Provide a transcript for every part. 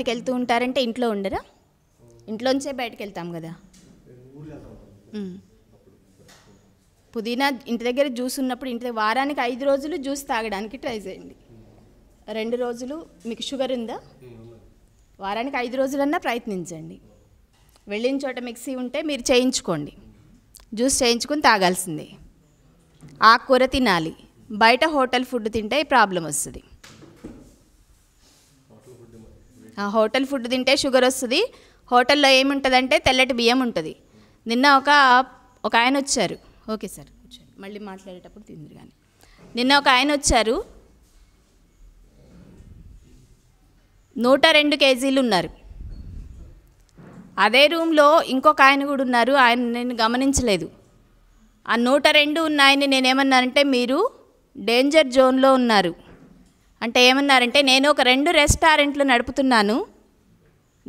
బయటకు వెళ్తూ ఉంటారంటే ఇంట్లో ఉండరా ఇంట్లోంచే బయటకు వెళ్తాం కదా పుదీనా ఇంటి దగ్గర జ్యూస్ ఉన్నప్పుడు ఇంటి వారానికి ఐదు రోజులు జ్యూస్ తాగడానికి ట్రై చేయండి రెండు రోజులు మీకు షుగర్ ఉందా వారానికి ఐదు రోజులన్నా ప్రయత్నించండి వెళ్ళిన చోట మిక్సీ ఉంటే మీరు చేయించుకోండి జ్యూస్ చేయించుకుని తాగాల్సిందే ఆకుకూర తినాలి బయట హోటల్ ఫుడ్ తింటే ప్రాబ్లం వస్తుంది హోటల్ ఫుడ్ తింటే షుగర్ వస్తుంది హోటల్లో ఏముంటుందంటే తెల్లటి బియ్యం ఉంటుంది నిన్న ఒక ఒక ఆయన వచ్చారు ఓకే సార్ మళ్ళీ మాట్లాడేటప్పుడు తిందిరు కానీ నిన్న ఒక ఆయన వచ్చారు నూట రెండు కేజీలు ఉన్నారు అదే రూమ్లో ఇంకొక ఆయన కూడా ఉన్నారు ఆయన నేను గమనించలేదు ఆ నూట రెండు ఉన్న ఆయన నేనేమన్నానంటే మీరు డేంజర్ జోన్లో ఉన్నారు అంటే ఏమన్నారంటే నేను ఒక రెండు రెస్టారెంట్లు నడుపుతున్నాను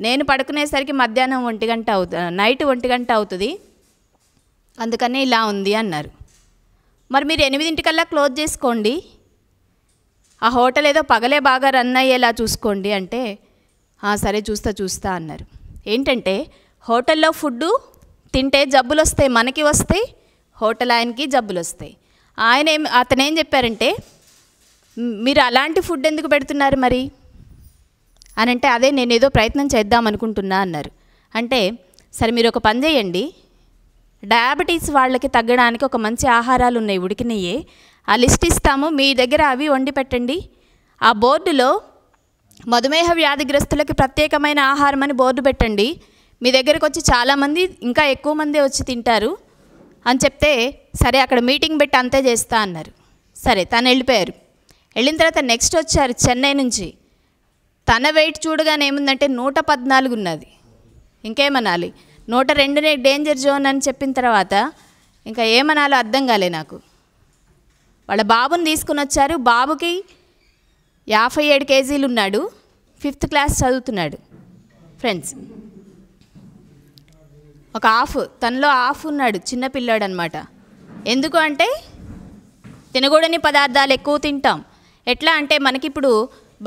నేను పడుకునేసరికి మధ్యాహ్నం ఒంటి గంట అవుతు నైట్ ఒంటి గంట అవుతుంది అందుకనే ఇలా ఉంది అన్నారు మరి మీరు ఎనిమిదింటికల్లా క్లోజ్ చేసుకోండి ఆ హోటల్ ఏదో పగలే బాగా రన్ అయ్యేలా చూసుకోండి అంటే సరే చూస్తా చూస్తా అన్నారు ఏంటంటే హోటల్లో ఫుడ్డు తింటే జబ్బులు వస్తాయి మనకి వస్తాయి హోటల్ ఆయనకి జబ్బులు వస్తాయి ఆయన ఏం అతనేం చెప్పారంటే మీరు అలాంటి ఫుడ్ ఎందుకు పెడుతున్నారు మరి అని అంటే అదే నేను ఏదో ప్రయత్నం చేద్దాం అనుకుంటున్నా అన్నారు అంటే సరే మీరు ఒక పని చేయండి డయాబెటీస్ వాళ్ళకి తగ్గడానికి ఒక మంచి ఆహారాలు ఉన్నాయి ఉడికినయ్యే ఆ లిస్ట్ ఇస్తాము మీ దగ్గర అవి వండి పెట్టండి ఆ బోర్డులో మధుమేహ వ్యాధిగ్రస్తులకి ప్రత్యేకమైన ఆహారం అని బోర్డు పెట్టండి మీ దగ్గరకు వచ్చి చాలామంది ఇంకా ఎక్కువ మంది వచ్చి తింటారు అని చెప్తే సరే అక్కడ మీటింగ్ పెట్టి అంతే చేస్తా అన్నారు సరే తను వెళ్ళిపోయారు వెళ్ళిన తర్వాత నెక్స్ట్ వచ్చారు చెన్నై నుంచి తన వెయిట్ చూడగానే ఏముందంటే నూట పద్నాలుగు ఉన్నది ఇంకేమనాలి నూట రెండునే డేంజర్ జోన్ అని చెప్పిన తర్వాత ఇంకా ఏమనాలో అర్థం కాలే నాకు వాళ్ళ బాబుని తీసుకుని వచ్చారు బాబుకి యాభై ఏడు కేజీలు ఉన్నాడు ఫిఫ్త్ క్లాస్ చదువుతున్నాడు ఫ్రెండ్స్ ఒక ఆఫ్ తనలో ఆఫ్ ఉన్నాడు చిన్నపిల్లాడు అనమాట ఎందుకు అంటే తినకూడని పదార్థాలు ఎక్కువ తింటాం ఎట్లా అంటే మనకిప్పుడు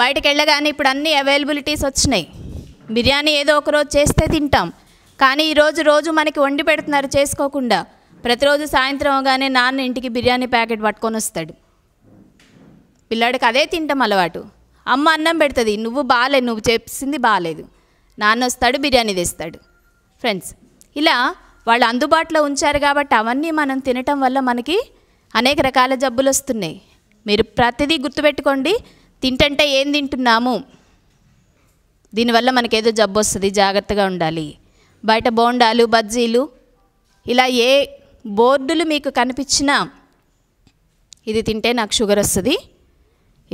బయటకు వెళ్ళగానే ఇప్పుడు అన్ని అవైలబిలిటీస్ వచ్చినాయి బిర్యానీ ఏదో ఒకరోజు చేస్తే తింటాం కానీ ఈరోజు రోజు మనకి వండి పెడుతున్నారు చేసుకోకుండా ప్రతిరోజు సాయంత్రం అవగానే నాన్న ఇంటికి బిర్యానీ ప్యాకెట్ పట్టుకొని వస్తాడు పిల్లాడికి అదే తింటాం అలవాటు అమ్మ అన్నం పెడుతుంది నువ్వు బాగాలేదు నువ్వు చేసింది బాగాలేదు నాన్న వస్తాడు బిర్యానీ తెస్తాడు ఫ్రెండ్స్ ఇలా వాళ్ళు అందుబాటులో ఉంచారు కాబట్టి అవన్నీ మనం తినటం వల్ల మనకి అనేక రకాల జబ్బులు వస్తున్నాయి మీరు ప్రతిదీ గుర్తుపెట్టుకోండి తింటంటే ఏం తింటున్నాము దీనివల్ల మనకేదో జబ్బు వస్తుంది జాగ్రత్తగా ఉండాలి బయట బోండాలు బజ్జీలు ఇలా ఏ బోర్డులు మీకు కనిపించినా ఇది తింటే నాకు షుగర్ వస్తుంది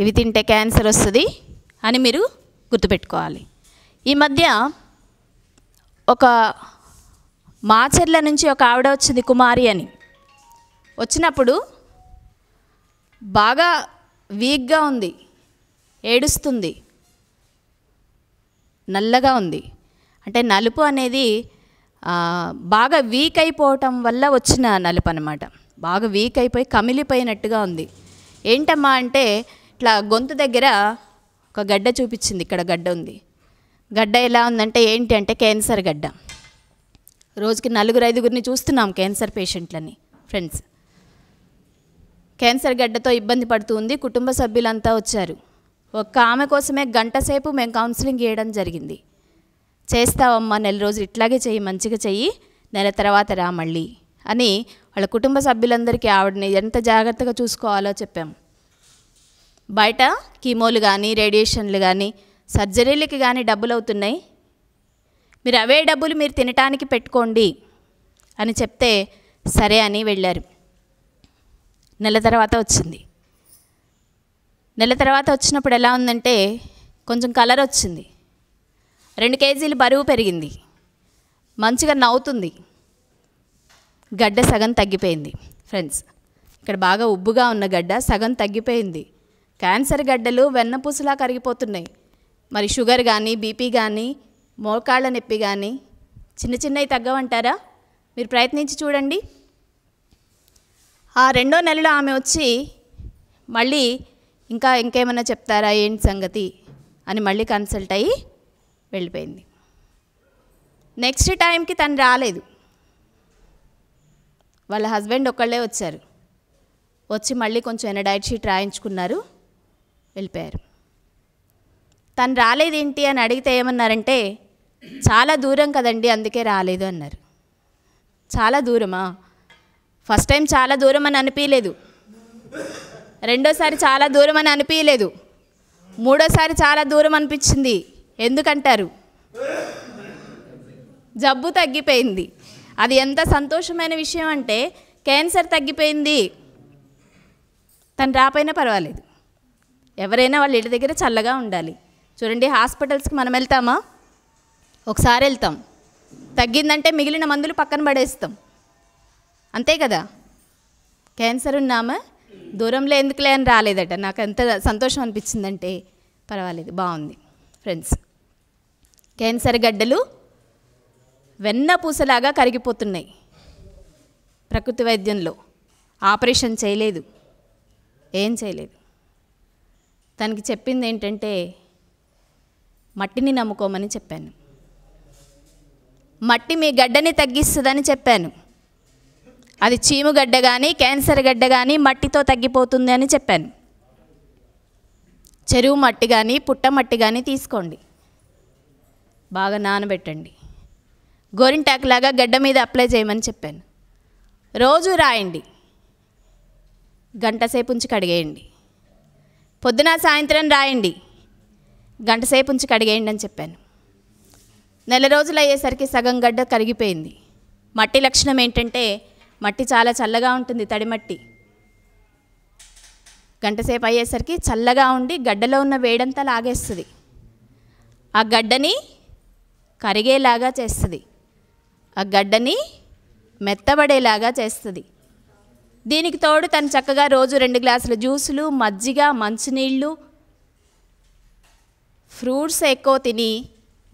ఇవి తింటే క్యాన్సర్ వస్తుంది అని మీరు గుర్తుపెట్టుకోవాలి ఈ మధ్య ఒక మాచర్ల నుంచి ఒక ఆవిడ వచ్చింది కుమారి అని వచ్చినప్పుడు బాగా వీక్గా ఉంది ఏడుస్తుంది నల్లగా ఉంది అంటే నలుపు అనేది బాగా వీక్ అయిపోవటం వల్ల వచ్చిన నలుపు అనమాట బాగా వీక్ అయిపోయి కమిలిపోయినట్టుగా ఉంది ఏంటమ్మా అంటే ఇట్లా గొంతు దగ్గర ఒక గడ్డ చూపించింది ఇక్కడ గడ్డ ఉంది గడ్డ ఎలా ఉందంటే ఏంటి అంటే క్యాన్సర్ గడ్డ రోజుకి నలుగురు ఐదుగురిని చూస్తున్నాం క్యాన్సర్ పేషెంట్లని ఫ్రెండ్స్ క్యాన్సర్ గడ్డతో ఇబ్బంది పడుతుంది కుటుంబ సభ్యులంతా వచ్చారు ఒక్క ఆమె కోసమే గంట సేపు మేము కౌన్సిలింగ్ చేయడం జరిగింది చేస్తావమ్మా నెల రోజులు ఇట్లాగే చెయ్యి మంచిగా చెయ్యి నెల తర్వాత రా మళ్ళీ అని వాళ్ళ కుటుంబ సభ్యులందరికీ ఆవిడని ఎంత జాగ్రత్తగా చూసుకోవాలో చెప్పాం బయట కీమోలు కానీ రేడియేషన్లు కానీ సర్జరీలకి కానీ డబ్బులు అవుతున్నాయి మీరు అవే డబ్బులు మీరు తినటానికి పెట్టుకోండి అని చెప్తే సరే అని వెళ్ళారు నెల తర్వాత వచ్చింది నెల తర్వాత వచ్చినప్పుడు ఎలా ఉందంటే కొంచెం కలర్ వచ్చింది రెండు కేజీలు బరువు పెరిగింది మంచిగా నవ్వుతుంది గడ్డ సగం తగ్గిపోయింది ఫ్రెండ్స్ ఇక్కడ బాగా ఉబ్బుగా ఉన్న గడ్డ సగం తగ్గిపోయింది క్యాన్సర్ గడ్డలు వెన్నపూసలా కరిగిపోతున్నాయి మరి షుగర్ కానీ బీపీ కానీ మోకాళ్ళ నొప్పి కానీ చిన్న చిన్నవి తగ్గవంటారా మీరు ప్రయత్నించి చూడండి ఆ రెండో నెలలో ఆమె వచ్చి మళ్ళీ ఇంకా ఇంకేమైనా చెప్తారా ఏంటి సంగతి అని మళ్ళీ కన్సల్ట్ అయ్యి వెళ్ళిపోయింది నెక్స్ట్ టైంకి తను రాలేదు వాళ్ళ హస్బెండ్ ఒకళ్ళే వచ్చారు వచ్చి మళ్ళీ కొంచెం ఎన్న డైట్ షీట్ రాయించుకున్నారు వెళ్ళిపోయారు తను రాలేదు ఏంటి అని అడిగితే ఏమన్నారంటే చాలా దూరం కదండి అందుకే రాలేదు అన్నారు చాలా దూరమా ఫస్ట్ టైం చాలా దూరం అని అనిపించలేదు రెండోసారి చాలా దూరం అని అనిపించలేదు మూడోసారి చాలా దూరం అనిపించింది ఎందుకంటారు జబ్బు తగ్గిపోయింది అది ఎంత సంతోషమైన విషయం అంటే క్యాన్సర్ తగ్గిపోయింది తను రాపోయినా పర్వాలేదు ఎవరైనా వాళ్ళ ఇంటి దగ్గర చల్లగా ఉండాలి చూడండి హాస్పిటల్స్కి మనం వెళ్తామా ఒకసారి వెళ్తాం తగ్గిందంటే మిగిలిన మందులు పక్కన పడేస్తాం అంతే కదా క్యాన్సర్ ఉన్నామా దూరంలో ఎందుకులే అని రాలేదట నాకు ఎంత సంతోషం అనిపించిందంటే పర్వాలేదు బాగుంది ఫ్రెండ్స్ క్యాన్సర్ గడ్డలు వెన్న పూసలాగా కరిగిపోతున్నాయి ప్రకృతి వైద్యంలో ఆపరేషన్ చేయలేదు ఏం చేయలేదు తనకి చెప్పింది ఏంటంటే మట్టిని నమ్ముకోమని చెప్పాను మట్టి మీ గడ్డని తగ్గిస్తుందని చెప్పాను అది చీముగడ్డ కానీ క్యాన్సర్ గడ్డ కానీ మట్టితో తగ్గిపోతుంది అని చెప్పాను చెరువు మట్టి కానీ పుట్ట మట్టి కానీ తీసుకోండి బాగా నానబెట్టండి లాగా గడ్డ మీద అప్లై చేయమని చెప్పాను రోజు రాయండి గంటసేపు ఉంచి కడిగేయండి పొద్దున సాయంత్రం రాయండి గంటసేపు ఉంచి కడిగేయండి అని చెప్పాను నెల రోజులు అయ్యేసరికి సగం గడ్డ కరిగిపోయింది మట్టి లక్షణం ఏంటంటే మట్టి చాలా చల్లగా ఉంటుంది తడిమట్టి గంటసేపు అయ్యేసరికి చల్లగా ఉండి గడ్డలో ఉన్న వేడంతా లాగేస్తుంది ఆ గడ్డని కరిగేలాగా చేస్తుంది ఆ గడ్డని మెత్తబడేలాగా చేస్తుంది దీనికి తోడు తను చక్కగా రోజు రెండు గ్లాసుల జ్యూసులు మజ్జిగ మంచినీళ్ళు ఫ్రూట్స్ ఎక్కువ తిని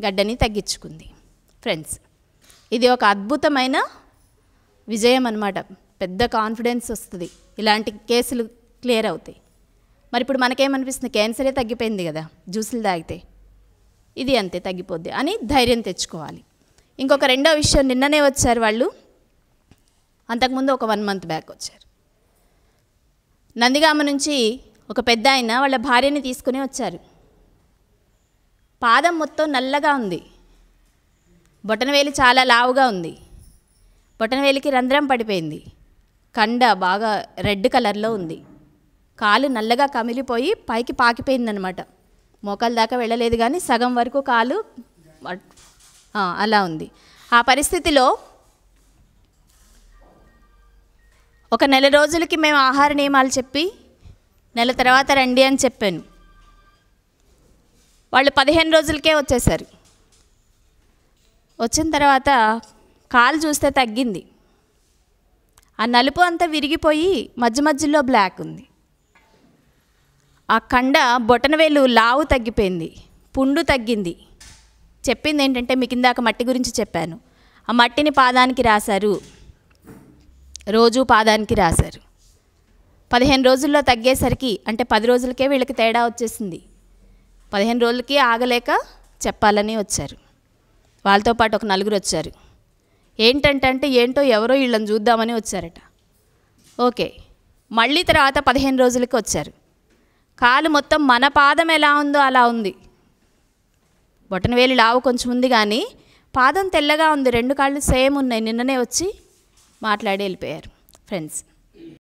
గడ్డని తగ్గించుకుంది ఫ్రెండ్స్ ఇది ఒక అద్భుతమైన విజయం అనమాట పెద్ద కాన్ఫిడెన్స్ వస్తుంది ఇలాంటి కేసులు క్లియర్ అవుతాయి మరి ఇప్పుడు మనకేమనిపిస్తుంది క్యాన్సరే తగ్గిపోయింది కదా జ్యూసులు తాగితే ఇది అంతే తగ్గిపోద్ది అని ధైర్యం తెచ్చుకోవాలి ఇంకొక రెండో విషయం నిన్ననే వచ్చారు వాళ్ళు అంతకుముందు ఒక వన్ మంత్ బ్యాక్ వచ్చారు నందిగామ నుంచి ఒక పెద్ద ఆయన వాళ్ళ భార్యని తీసుకుని వచ్చారు పాదం మొత్తం నల్లగా ఉంది బొటనవేలు చాలా లావుగా ఉంది బొటనవేలికి రంధ్రం పడిపోయింది కండ బాగా రెడ్ కలర్లో ఉంది కాలు నల్లగా కమిలిపోయి పైకి పాకిపోయిందనమాట మోకాల దాకా వెళ్ళలేదు కానీ సగం వరకు కాలు అలా ఉంది ఆ పరిస్థితిలో ఒక నెల రోజులకి మేము ఆహార నియమాలు చెప్పి నెల తర్వాత రండి అని చెప్పాను వాళ్ళు పదిహేను రోజులకే వచ్చేసారు వచ్చిన తర్వాత కాలు చూస్తే తగ్గింది ఆ నలుపు అంతా విరిగిపోయి మధ్య మధ్యలో బ్లాక్ ఉంది ఆ కండ బొటనవేలు లావు తగ్గిపోయింది పుండు తగ్గింది చెప్పింది ఏంటంటే మీకు ఇందాక మట్టి గురించి చెప్పాను ఆ మట్టిని పాదానికి రాశారు రోజు పాదానికి రాశారు పదిహేను రోజుల్లో తగ్గేసరికి అంటే పది రోజులకే వీళ్ళకి తేడా వచ్చేసింది పదిహేను రోజులకి ఆగలేక చెప్పాలని వచ్చారు వాళ్ళతో పాటు ఒక నలుగురు వచ్చారు ఏంటంటే ఏంటో ఎవరో వీళ్ళని చూద్దామని వచ్చారట ఓకే మళ్ళీ తర్వాత పదిహేను రోజులకి వచ్చారు కాలు మొత్తం మన పాదం ఎలా ఉందో అలా ఉంది బొటనవేలి లావు కొంచెం ఉంది కానీ పాదం తెల్లగా ఉంది రెండు కాళ్ళు సేమ్ ఉన్నాయి నిన్ననే వచ్చి మాట్లాడి వెళ్ళిపోయారు ఫ్రెండ్స్